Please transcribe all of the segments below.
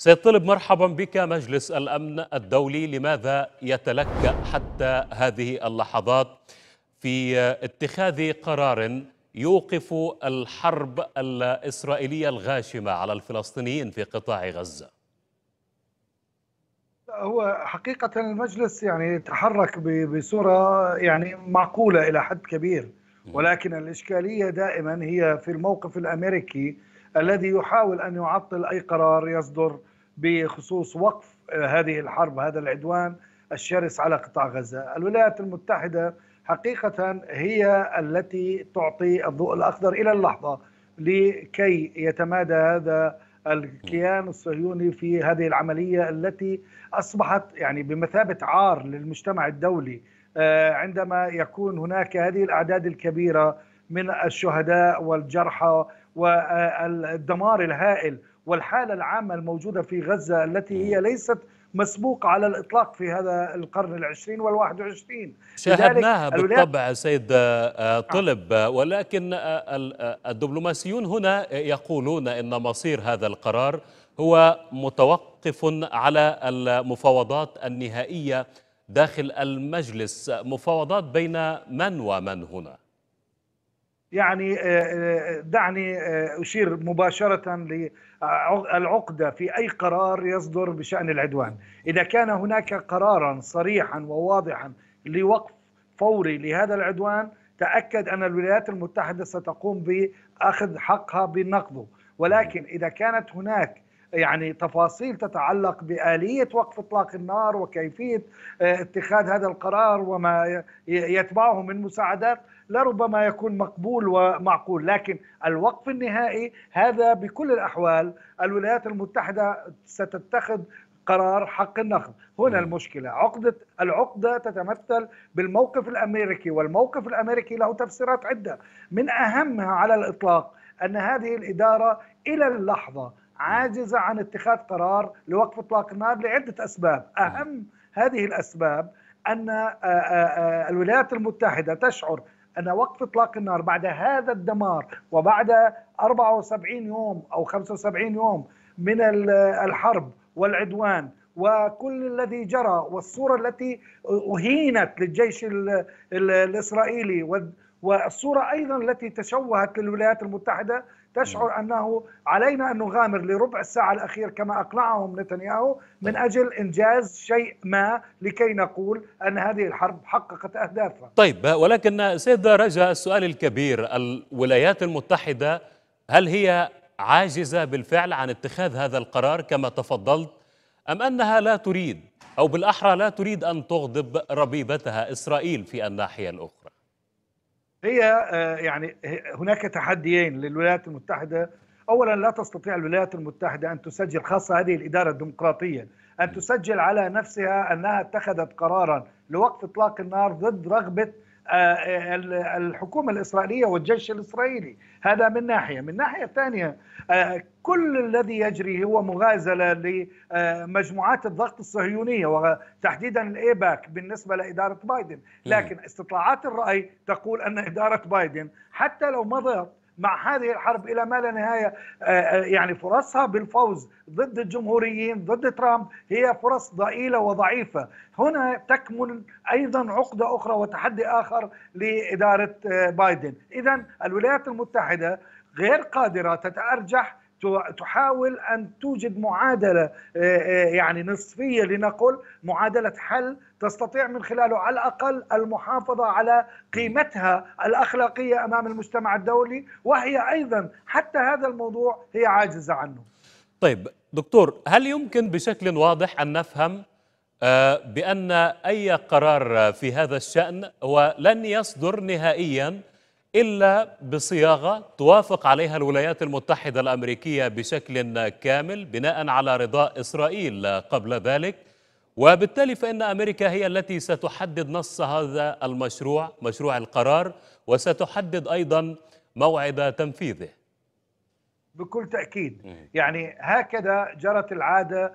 سيد طلب مرحبا بك مجلس الأمن الدولي لماذا يتلكأ حتى هذه اللحظات في اتخاذ قرار يوقف الحرب الإسرائيلية الغاشمة على الفلسطينيين في قطاع غزة هو حقيقة المجلس يعني تحرك بصورة يعني معقولة إلى حد كبير ولكن الإشكالية دائما هي في الموقف الأمريكي الذي يحاول أن يعطل أي قرار يصدر بخصوص وقف آه، هذه الحرب هذا العدوان الشرس على قطاع غزة الولايات المتحدة حقيقة هي التي تعطي الضوء الأخضر إلى اللحظة لكي يتمادى هذا الكيان الصهيوني في هذه العملية التي أصبحت يعني بمثابة عار للمجتمع الدولي آه، عندما يكون هناك هذه الأعداد الكبيرة من الشهداء والجرحى والدمار الهائل والحالة العامة الموجودة في غزة التي هي ليست مسبوق على الإطلاق في هذا القرن العشرين والواحد وعشرين شاهدناها بالطبع سيد آه، آه، آه. طلب ولكن الدبلوماسيون هنا يقولون إن مصير هذا القرار هو متوقف على المفاوضات النهائية داخل المجلس مفاوضات بين من ومن هنا يعني آه، آه، دعني آه، أشير مباشرة للعقدة في أي قرار يصدر بشأن العدوان إذا كان هناك قرارا صريحا وواضحا لوقف فوري لهذا العدوان تأكد أن الولايات المتحدة ستقوم بأخذ حقها بنقضه ولكن إذا كانت هناك يعني تفاصيل تتعلق بآلية وقف إطلاق النار وكيفية اتخاذ هذا القرار وما يتبعه من مساعدات لربما يكون مقبول ومعقول لكن الوقف النهائي هذا بكل الأحوال الولايات المتحدة ستتخذ قرار حق النقد هنا المشكلة عقدة العقدة تتمثل بالموقف الأمريكي والموقف الأمريكي له تفسيرات عدة من أهمها على الإطلاق أن هذه الإدارة إلى اللحظة عاجزة عن اتخاذ قرار لوقف إطلاق النار لعدة أسباب أهم هذه الأسباب أن آه، آه، آه، الولايات المتحدة تشعر أن وقف إطلاق النار بعد هذا الدمار وبعد 74 يوم أو 75 يوم من الحرب والعدوان وكل الذي جرى والصورة التي أهينت للجيش الإسرائيلي والصورة أيضا التي تشوهت للولايات المتحدة تشعر نعم. أنه علينا أن نغامر لربع الساعة الأخير كما أقنعهم نتنياهو من طيب. أجل إنجاز شيء ما لكي نقول أن هذه الحرب حققت أهدافها طيب ولكن سيد رجا السؤال الكبير الولايات المتحدة هل هي عاجزة بالفعل عن اتخاذ هذا القرار كما تفضلت أم أنها لا تريد أو بالأحرى لا تريد أن تغضب ربيبتها إسرائيل في الناحية الأخرى هي آه، يعني هناك تحديين للولايات المتحدة أولا لا تستطيع الولايات المتحدة أن تسجل خاصة هذه الإدارة الديمقراطية أن تسجل على نفسها أنها اتخذت قرارا لوقف إطلاق النار ضد رغبة آه، الحكومه الاسرائيليه والجيش الاسرائيلي هذا من ناحيه من ناحيه ثانيه آه، كل الذي يجري هو مغازله لمجموعات الضغط الصهيونيه وتحديدا الايباك بالنسبه لاداره بايدن لكن استطلاعات الراي تقول ان اداره بايدن حتى لو مضت مع هذه الحرب الى ما لا نهايه آه، آه، يعني فرصها بالفوز ضد الجمهوريين ضد ترامب هي فرص ضئيله وضعيفه هنا تكمن ايضا عقده اخرى وتحدي اخر لاداره آه، بايدن اذا الولايات المتحده غير قادره تتارجح تحاول ان توجد معادله يعني نصفيه لنقل معادله حل تستطيع من خلاله على الأقل المحافظة على قيمتها الأخلاقية أمام المجتمع الدولي وهي أيضا حتى هذا الموضوع هي عاجزة عنه طيب دكتور هل يمكن بشكل واضح أن نفهم آه، بأن أي قرار في هذا الشأن هو لن يصدر نهائياً إلا بصياغة توافق عليها الولايات المتحدة الأمريكية بشكل كامل بناء على رضاء إسرائيل قبل ذلك وبالتالي فإن أمريكا هي التي ستحدد نص هذا المشروع مشروع القرار وستحدد أيضا موعد تنفيذه بكل تأكيد يعني هكذا جرت العادة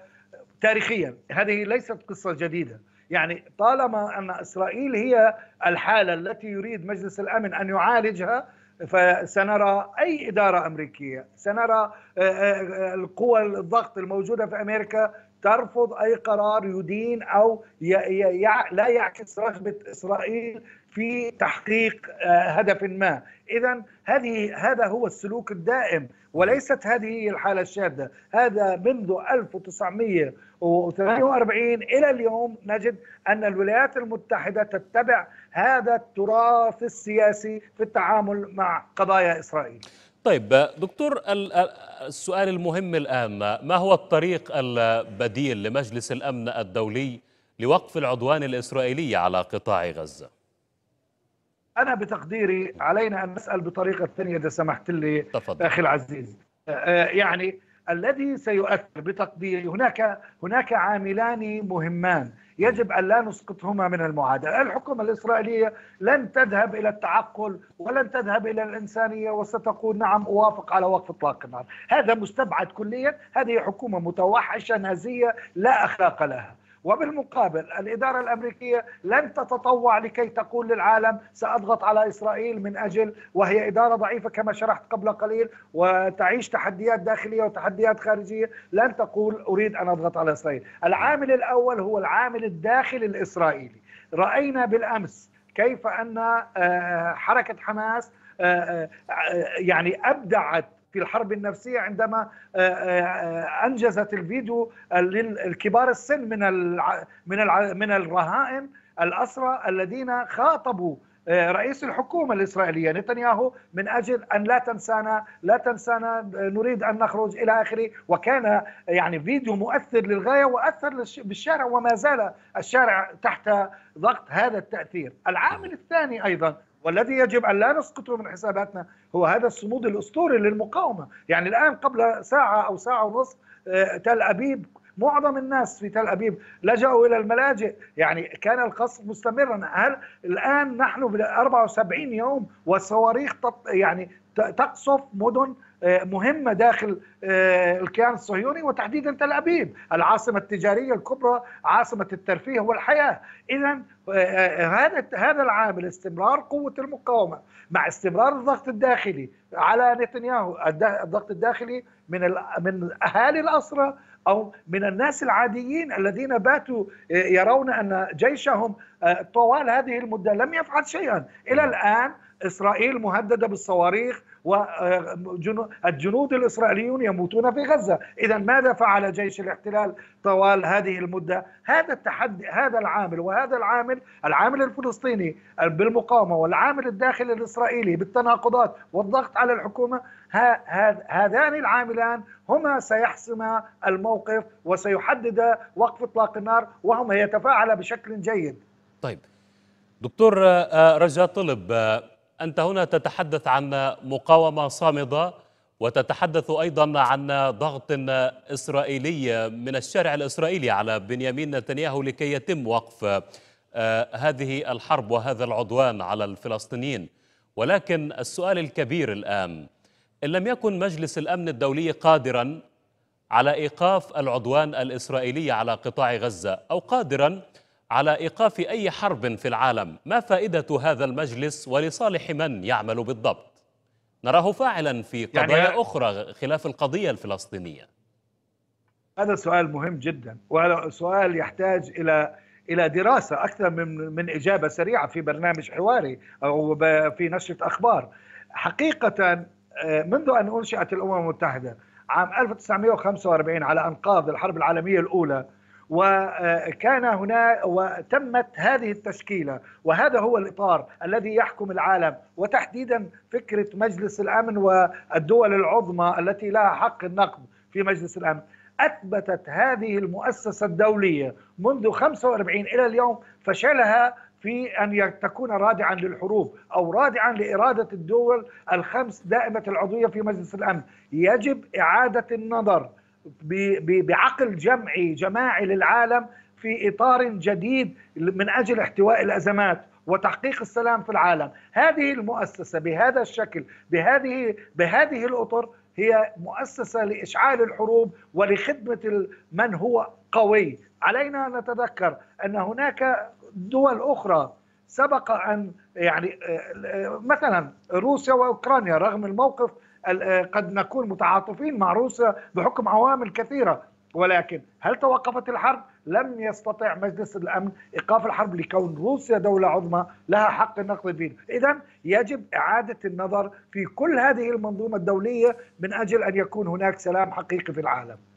تاريخيا هذه ليست قصة جديدة يعني طالما أن إسرائيل هي الحالة التي يريد مجلس الأمن أن يعالجها فسنرى أي إدارة أمريكية سنرى آه، آه، آه، القوى الضغط الموجودة في أمريكا ترفض اي قرار يدين او لا يعكس رغبه اسرائيل في تحقيق آه، هدف ما اذا هذه هذا هو السلوك الدائم وليست هذه الحاله الشاذه هذا منذ 1948 الى اليوم نجد ان الولايات المتحده تتبع هذا التراث السياسي في التعامل مع قضايا اسرائيل طيب دكتور السؤال المهم الآن ما هو الطريق البديل لمجلس الأمن الدولي لوقف العدوان الإسرائيلي على قطاع غزة أنا بتقديري علينا أن نسأل بطريقة ثانية إذا سمحت لي تفضل. أخي العزيز آه، آه، يعني الذي سيؤثر بتقديري هناك هناك عاملان مهمان يجب أن لا نسقطهما من المعادلة الحكومة الإسرائيلية لن تذهب إلى التعقل ولن تذهب إلى الإنسانية وستقول نعم أوافق على وقف إطلاق النار هذا مستبعد كليا هذه حكومة متوحشة نازية لا أخلاق لها وبالمقابل الإدارة الأمريكية لن تتطوع لكي تقول للعالم سأضغط على إسرائيل من أجل وهي إدارة ضعيفة كما شرحت قبل قليل وتعيش تحديات داخلية وتحديات خارجية لن تقول أريد أن أضغط على إسرائيل العامل الأول هو العامل الداخلي الإسرائيلي رأينا بالأمس كيف أن آه، حركة حماس آه، آه، يعني أبدعت في الحرب النفسية عندما آه، آه، أنجزت الفيديو للكبار السن من من من الرهائن الأسرى الذين خاطبوا آه، رئيس الحكومة الإسرائيلية نتنياهو من أجل أن لا تنسانا لا تنسانا نريد أن نخرج إلى آخره وكان يعني فيديو مؤثر للغاية وأثر بالشارع وما زال الشارع تحت ضغط هذا التأثير العامل الثاني أيضا والذي يجب أن لا نسقطه من حساباتنا هو هذا الصمود الأسطوري للمقاومة يعني الآن قبل ساعة أو ساعة ونصف آه، تل أبيب معظم الناس في تل أبيب لجأوا إلى الملاجئ يعني كان القصف مستمرا هل الآن نحن ب 74 يوم والصواريخ يعني تقصف مدن آه، مهمه داخل آه، الكيان الصهيوني وتحديدا تل ابيب العاصمه التجاريه الكبرى عاصمه الترفيه والحياه اذا آه، هذا هذا العامل استمرار قوه المقاومه مع استمرار الضغط الداخلي على نتنياهو الضغط الداخلي من من اهالي الاسرى او من الناس العاديين الذين باتوا يرون ان جيشهم طوال هذه المده لم يفعل شيئا الى الان إسرائيل مهددة بالصواريخ والجنود آه، الإسرائيليون يموتون في غزة إذا ماذا فعل جيش الاحتلال طوال هذه المدة هذا التحدي هذا العامل وهذا العامل العامل الفلسطيني بالمقاومة والعامل الداخلي الإسرائيلي بالتناقضات والضغط على الحكومة هذان العاملان هما سيحسما الموقف وسيحدد وقف اطلاق النار وهما يتفاعل بشكل جيد طيب دكتور آه، آه، رجاء طلب أنت هنا تتحدث عن مقاومة صامدة وتتحدث أيضا عن ضغط إسرائيلي من الشارع الإسرائيلي على بنيامين نتنياهو لكي يتم وقف آه، هذه الحرب وهذا العدوان على الفلسطينيين ولكن السؤال الكبير الآن إن لم يكن مجلس الأمن الدولي قادرا على إيقاف العدوان الإسرائيلي على قطاع غزة أو قادرا على ايقاف اي حرب في العالم ما فائده هذا المجلس ولصالح من يعمل بالضبط نراه فاعلا في يعني قضايا يعني اخرى خلاف القضيه الفلسطينيه هذا سؤال مهم جدا وهذا سؤال يحتاج الى الى دراسه اكثر من من اجابه سريعه في برنامج حواري او في نشره اخبار حقيقه آه، منذ ان انشئت الامم المتحده عام 1945 على انقاض الحرب العالميه الاولى وكان هنا وتمت هذه التشكيلة وهذا هو الإطار الذي يحكم العالم وتحديدا فكرة مجلس الأمن والدول العظمى التي لها حق النقد في مجلس الأمن أثبتت هذه المؤسسة الدولية منذ 45 إلى اليوم فشلها في أن تكون رادعا للحروب أو رادعا لإرادة الدول الخمس دائمة العضوية في مجلس الأمن يجب إعادة النظر بعقل جمعي جماعي للعالم في اطار جديد من اجل احتواء الازمات وتحقيق السلام في العالم هذه المؤسسه بهذا الشكل بهذه بهذه الاطر هي مؤسسه لاشعال الحروب ولخدمه من هو قوي علينا ان نتذكر ان هناك دول اخرى سبق ان يعني آه، مثلا روسيا واوكرانيا رغم الموقف آه، قد نكون متعاطفين مع روسيا بحكم عوامل كثيرة ولكن هل توقفت الحرب؟ لم يستطع مجلس الامن ايقاف الحرب لكون روسيا دوله عظمى لها حق النقد فيه، اذا يجب اعاده النظر في كل هذه المنظومه الدوليه من اجل ان يكون هناك سلام حقيقي في العالم.